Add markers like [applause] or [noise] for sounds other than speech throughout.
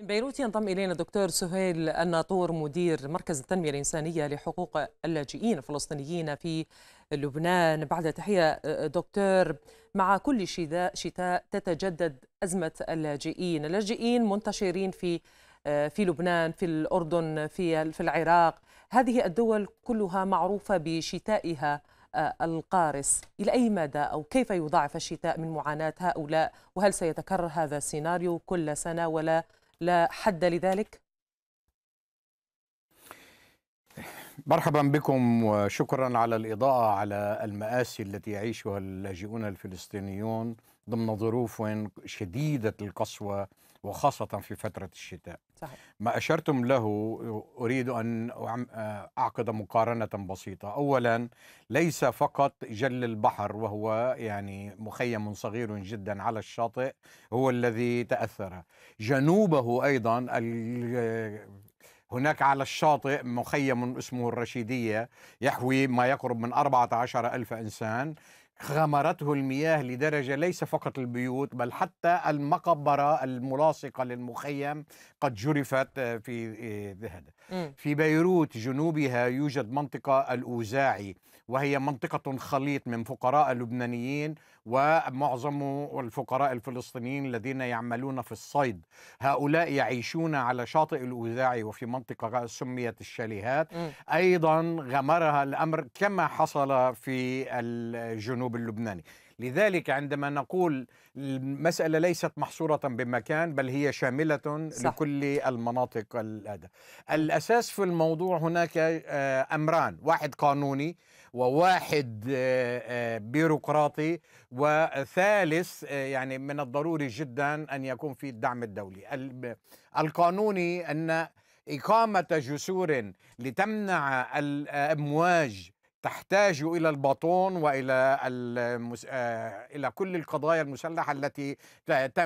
من بيروت ينضم إلينا الدكتور سهيل الناطور مدير مركز التنمية الإنسانية لحقوق اللاجئين الفلسطينيين في لبنان بعد تحية دكتور مع كل شتاء تتجدد أزمة اللاجئين اللاجئين منتشرين في في لبنان في الأردن في في العراق هذه الدول كلها معروفة بشتائها آه، القارس إلى أي مدى أو كيف يضاعف الشتاء من معاناة هؤلاء وهل سيتكرر هذا السيناريو كل سنة ولا لا حد لذلك؟ مرحبا بكم وشكرا على الإضاءة على المآسي التي يعيشها اللاجئون الفلسطينيون ضمن ظروف شديدة القسوة وخاصة في فترة الشتاء صحيح. ما أشرتم له أريد أن آه، أعقد مقارنة بسيطة أولا ليس فقط جل البحر وهو يعني مخيم صغير جدا على الشاطئ هو الذي تأثر جنوبه أيضا هناك على الشاطئ مخيم اسمه الرشيدية يحوي ما يقرب من 14 ألف إنسان غمرته المياه لدرجة ليس فقط البيوت بل حتى المقبرة الملاصقة للمخيم قد جرفت آه، في آه، ذهب في بيروت جنوبها يوجد منطقة الأوزاعي وهي منطقة خليط من فقراء لبنانيين ومعظم الفقراء الفلسطينيين الذين يعملون في الصيد هؤلاء يعيشون على شاطئ الأوزاع وفي منطقة سميت الشاليهات أيضا غمرها الأمر كما حصل في الجنوب اللبناني لذلك عندما نقول المسألة ليست محصورة بمكان بل هي شاملة صح. لكل المناطق هذا الأساس في الموضوع هناك آه، أمران واحد قانوني وواحد آه، آه، بيروقراطي وثالث آه، يعني من الضروري جدا أن يكون في الدعم الدولي القانوني أن إقامة جسور لتمنع الأمواج تحتاج الى الباطون والى المس... آه، الى كل القضايا المسلحه التي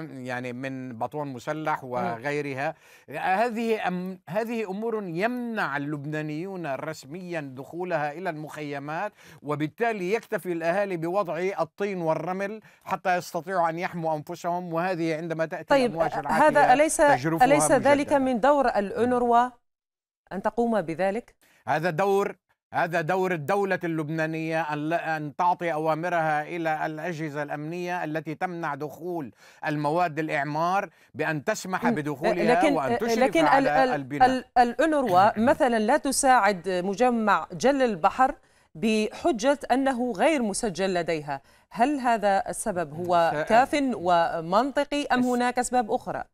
يعني من باطون مسلح آه. وغيرها هذه أم... هذه امور يمنع اللبنانيون رسميا دخولها الى المخيمات وبالتالي يكتفي الاهالي بوضع الطين والرمل حتى يستطيعوا ان يحموا انفسهم وهذه عندما تاتي طيب آه، هذا اليس اليس ذلك من دور نعم. الانروا ان تقوم بذلك هذا دور هذا دور الدولة اللبنانية أن تعطي أوامرها إلى الأجهزة الأمنية التي تمنع دخول المواد الإعمار بأن تسمح بدخولها لكن وأن أه، تشرف لكن على البناء لكن الأنروا [coughs] مثلا لا تساعد مجمع جل البحر بحجة أنه غير مسجل لديها هل هذا السبب هو كاف ومنطقي أم هناك أسباب أخرى؟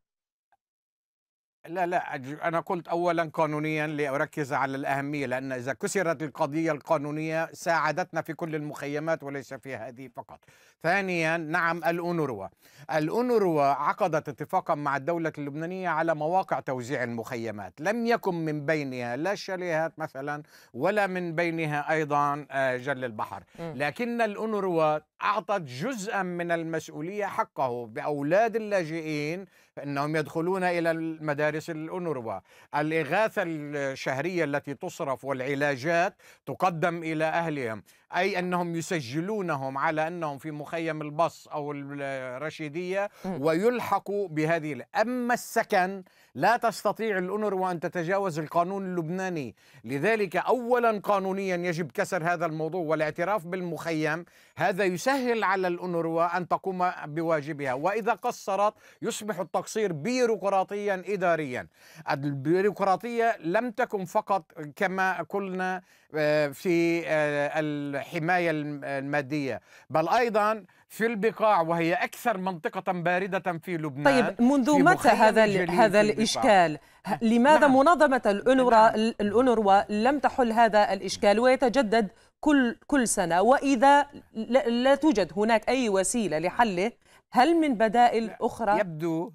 لا لا أنا قلت أولا قانونيا لأركز على الأهمية لأن إذا كسرت القضية القانونية ساعدتنا في كل المخيمات وليس في هذه فقط ثانيا نعم الأونروا الأونروا عقدت اتفاقا مع الدولة اللبنانية على مواقع توزيع المخيمات لم يكن من بينها لا شاليهات مثلا ولا من بينها أيضا آه، جل البحر لكن الأونروا أعطت جزءا من المسؤولية حقه بأولاد اللاجئين أنهم يدخلون إلى المدارس الأنوروا الإغاثة الشهرية التي تصرف والعلاجات تقدم إلى أهلهم أي أنهم يسجلونهم على أنهم في مخيم البص أو الرشيدية ويلحقوا بهذه أما السكن لا تستطيع الأونروا أن تتجاوز القانون اللبناني لذلك أولا قانونيا يجب كسر هذا الموضوع والاعتراف بالمخيم هذا يسهل على الأونروا أن تقوم بواجبها وإذا قصرت يصبح التقصير بيروقراطيا إداريا البيروقراطية لم تكن فقط كما قلنا آه، في آه، الحماية المادية بل أيضا في البقاع وهي أكثر منطقة باردة في لبنان طيب منذ متى هذا هذا الإشكال؟ لماذا نعم. منظمة الأونروا نعم. الأونروا لم تحل هذا الإشكال ويتجدد كل كل سنة وإذا لا توجد هناك أي وسيلة لحله هل من بدائل أخرى؟ يبدو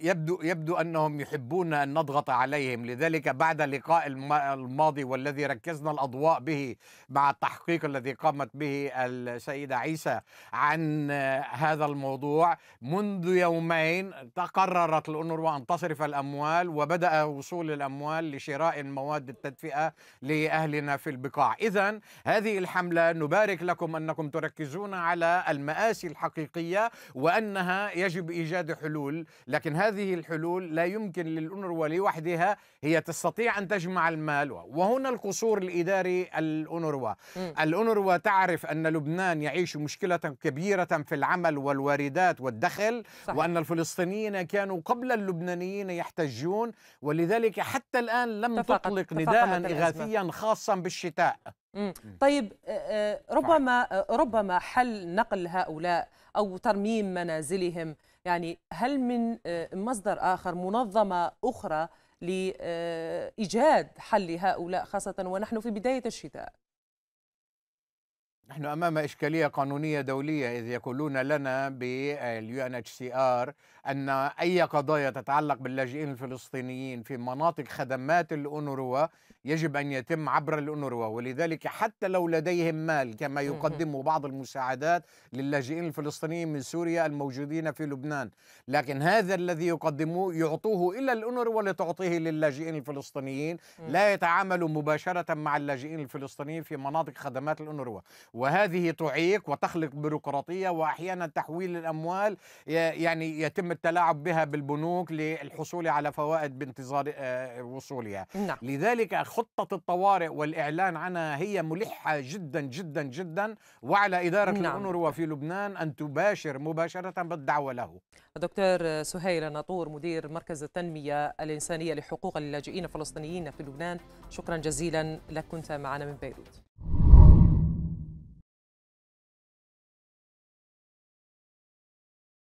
يبدو يبدو انهم يحبون ان نضغط عليهم لذلك بعد اللقاء الماضي والذي ركزنا الاضواء به مع التحقيق الذي قامت به السيده عيسى عن هذا الموضوع منذ يومين تقررت الانروا ان تصرف الاموال وبدا وصول الاموال لشراء مواد التدفئه لاهلنا في البقاع اذا هذه الحمله نبارك لكم انكم تركزون على المآسي الحقيقيه وانها يجب ايجاد حلول لكن هذا هذه الحلول لا يمكن للأونروا لوحدها هي تستطيع أن تجمع المال وهنا القصور الإداري الأونروا الأونروا تعرف أن لبنان يعيش مشكلة كبيرة في العمل والواردات والدخل صحيح. وأن الفلسطينيين كانوا قبل اللبنانيين يحتجون ولذلك حتى الآن لم تطلق نداء إغاثيا خاصا بالشتاء طيب آه، آه، ربما آه، ربما حل نقل هؤلاء او ترميم منازلهم يعني هل من مصدر اخر منظمه اخرى لايجاد حل هؤلاء خاصه ونحن في بدايه الشتاء نحن امام اشكاليه قانونيه دوليه اذ يقولون لنا باليو ان اتش سي ار ان اي قضايا تتعلق باللاجئين الفلسطينيين في مناطق خدمات الانوروا يجب ان يتم عبر الانوروا ولذلك حتى لو لديهم مال كما يقدموا بعض المساعدات للاجئين الفلسطينيين من سوريا الموجودين في لبنان لكن هذا الذي يقدموه يعطوه الى الانوروا لتعطيه للاجئين الفلسطينيين لا يتعاملوا مباشره مع اللاجئين الفلسطينيين في مناطق خدمات الانوروا وهذه تعيق وتخلق بيروقراطية وأحيانا تحويل الأموال يعني يتم التلاعب بها بالبنوك للحصول على فوائد بانتظار آه، وصولها نعم. لذلك خطة الطوارئ والإعلان عنها هي ملحة جدا جدا جدا وعلى إدارة نعم. الأونروا في لبنان أن تباشر مباشرة بالدعوة له دكتور سهيل ناطور مدير مركز التنمية الإنسانية لحقوق اللاجئين الفلسطينيين في لبنان شكرا جزيلا لك كنت معنا من بيروت